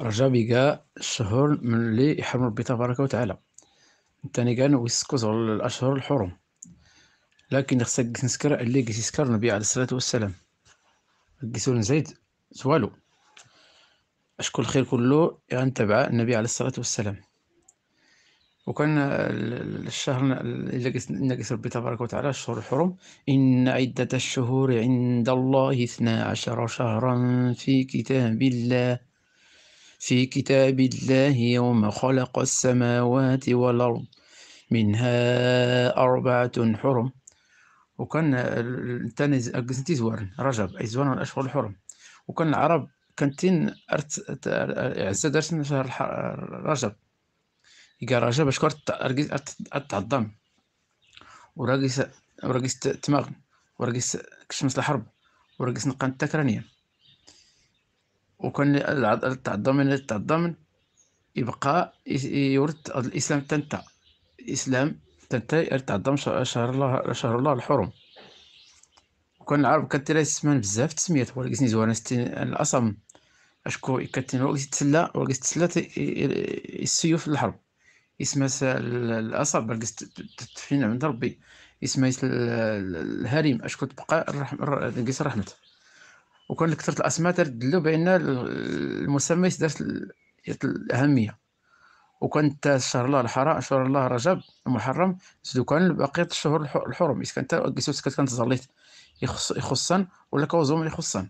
رجا بيكا الشهور من اللي يحرم ربي تبارك وتعالى الثاني كان ويسكو زغل الاشهر الحرم لكن خصك تنسكر اللي قيس يسكر النبي عليه الصلاه والسلام قيسو زيد سوالو اشكو الخير كله يعني تبع النبي عليه الصلاه والسلام وكان الشهر اللي قيس ربي تبارك وتعالى الشهور الحرم إن عدة الشهور عند الله اثنا عشر شهرا في كتاب الله في كتاب الله يوم خلق السماوات والأرض منها أربعة حرم وكان التنز أجنتي زوارن رجب أي زوارن الأشهر الحرم وكان العرب كانتين أرت عزة درسنا شهر رجب يقال رجب أشكر تعظم وراقيس وراقيس تماغ وراقيس كشمس الحرب وراقيس نقان تكرانيا وكان تاع الضمن يبقى يورد الاسلام تنتا الاسلام تنتا يتعظم شهر الله شهر الله الحرم وكان العرب كتير السمان بزاف تسميات ولكن زوان الاصم اشكو كتير ولكن تسلا ولكن تسلا السيوف الحرب اسم الاصم ولكن تفين عند ربي اسمها الهريم اشكو تبقى الرحمه الرحمه وكون كثره الاسماء تدلو بان المسمى يزداد الاهميه وكانت شهر الله الحرام شهر الله رجب المحرم زدو كان بقيه الشهور الحرم اذا كانت كيسوس كانت زليت يخص يخصا ولا كوزوم يخصا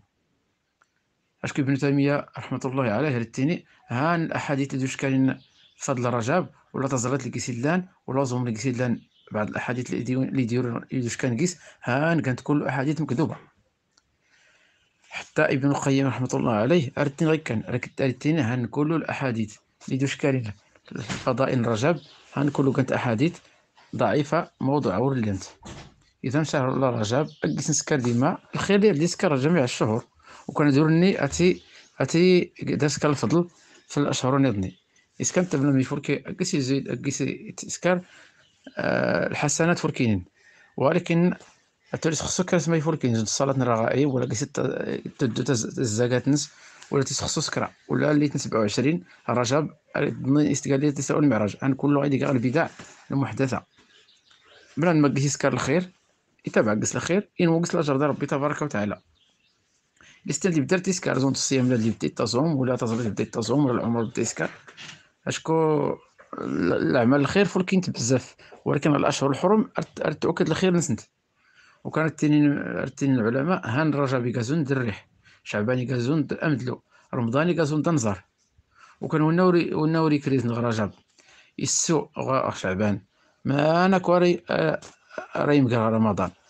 اش كيف ابن تيميه رحمه الله عليه رتيني هان الاحاديث اللي كاين فضل رجب ولا تزلت الكيسيلان ولا زوم الكيسيلان بعض الاحاديث اللي ديون اللي كان كيس هان كانت كل احاديث مكذوبه حتى ابن القيم رحمة الله عليه ارتين غير كان هان كلو الأحاديث كارين شكال فضائل هان كلو كانت أحاديث ضعيفة موضوع ورلنت إذا شهر الله رجب أجلس نسكر ديما الخير اللي سكر جميع الشهور وكان دورني أتي أتي داسك الفضل في الأشهر نظني إذا كانت ابن فوركي أجلس يزيد أجلس يسكر أه الحسنات فوركينين ولكن اتولي تخصو كرا ما يفولك ينجد الصلاه الرغائي ولا ست تدو الزكاه تنس ولا تيسخصو سكرا ولا اللي 27 رجب ضمن استقال لي المعراج عن كل غادي غير البدع المحدثه بلا ما كيسكر يسكر الخير يتابع قص الخير ينوقص لاجر دار ربي تبارك وتعالى الاستاذ اللي بدات تيسكر زون الصيام اللي بدا تصوم ولا اللي بدا تصوم ولا العمر بدا يسكر اشكو الاعمال الخير فولكينت بزاف ولكن الاشهر الحرم ارتؤكد الخير نسنت وكان التنين التنين العلماء هان رجبي كازون دريح شعباني كازون امدلو رمضاني كازون تنزر وكان والنوري كريز نغرجب رجب غا شعبان ما انا كوري رايم رمضان